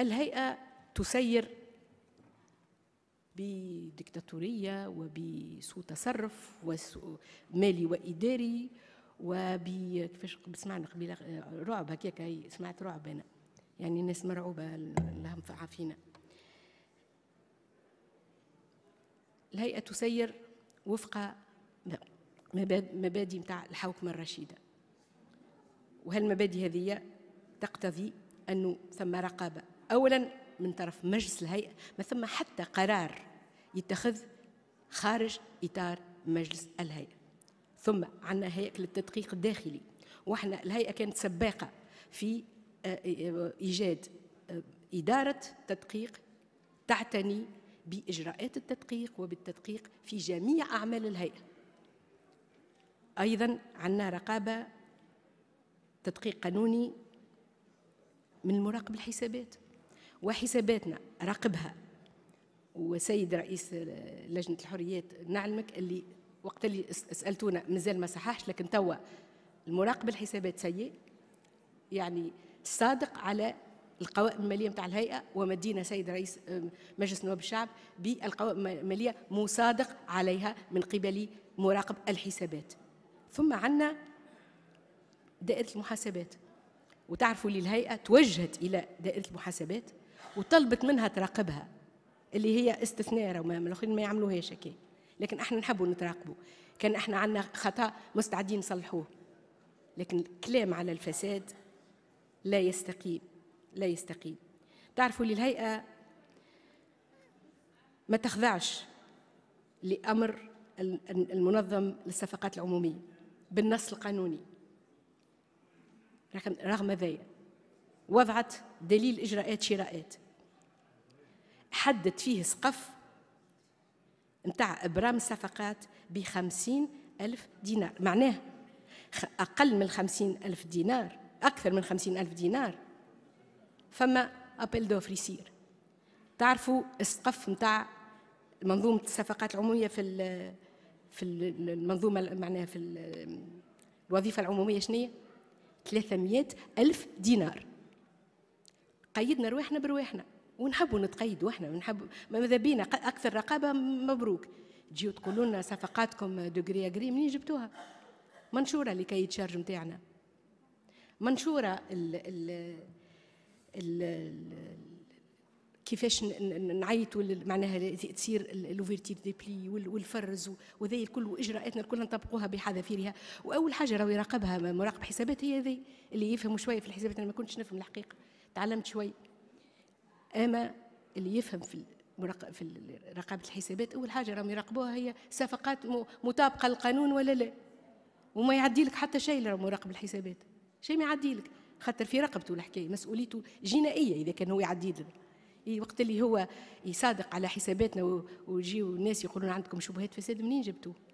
الهيئة تسير بديكتاتورية وبسوء تصرف مالي وإداري وب كيفاش سمعنا قبيله رعب هكاك سمعت رعب انا يعني الناس مرعوبه لهم عافينا الهيئه تسير وفق مبادئ نتاع الحوكمه الرشيده وهالمبادئ هذه تقتضي انه ثم رقابه اولا من طرف مجلس الهيئه ما ثم حتى قرار يتخذ خارج اطار مجلس الهيئه ثم عندنا هيئه للتدقيق الداخلي واحنا الهيئه كانت سباقه في آه، آه، آه، ايجاد اداره تدقيق تعتني باجراءات التدقيق وبالتدقيق في جميع اعمال الهيئه ايضا عندنا رقابه تدقيق قانوني من المراقب الحسابات وحساباتنا راقبها وسيد رئيس لجنه الحريات نعلمك اللي وقت اللي سالتونا مازال ما صححش لكن توا المراقب الحسابات سيء يعني صادق على القوائم الماليه نتاع الهيئه ومدينا سيد رئيس مجلس نواب الشعب بالقوائم الماليه مصادق عليها من قبل مراقب الحسابات ثم عندنا دائره المحاسبات وتعرفوا للهيئه توجهت الى دائره المحاسبات وطلبت منها تراقبها اللي هي استثناء رمام الاخرين ما يعملوهاش هكا لكن احنا نحبوا نتراقبوا كان احنا عندنا خطا مستعدين نصلحوه لكن الكلام على الفساد لا يستقيم لا يستقيم تعرفوا اللي الهيئه ما تخضعش لامر المنظم للصفقات العموميه بالنص القانوني رغم ذلك وضعت دليل إجراءات شراءات حدد فيه سقف نتاع إبرام صفقات بخمسين ألف دينار معناه أقل من خمسين ألف دينار أكثر من خمسين ألف دينار فما أبل دوفر يصير تعرفوا السقف نتاع منظومة الصفقات العمومية في في المنظومة معناها في الوظيفة العمومية هي 300 ألف دينار قيدنا رواحنا برواحنا ونحبوا نتقيدوا احنا ونحب ماذا بينا اكثر رقابه مبروك تجيو تقولوا لنا صفقاتكم دوغري اغري منين جبتوها منشوره لكي تشارج نتاعنا منشوره ال ال ال كيفاش نعيطوا معناها تصير لوفيرتير دي بلي والفرز وذي الكل واجراءاتنا الكل نطبقوها بحذافيرها واول حاجه راهو يراقبها مراقب حسابات هي ذي اللي يفهموا شويه في الحسابات انا ما كنتش نفهم الحقيقه تعلمت شوي اما اللي يفهم في في رقابه الحسابات اول حاجه راهم يراقبوها هي صفقات مطابقه للقانون ولا لا وما يعدي لك حتى شيء لو مراقب الحسابات شيء ما يعدي لك خاطر في رقبته الحكايه مسؤوليته جنائيه اذا كان هو يعدي لنا وقت اللي هو يصادق على حساباتنا ويجيو الناس يقولون عندكم شبهات فساد منين جبتوه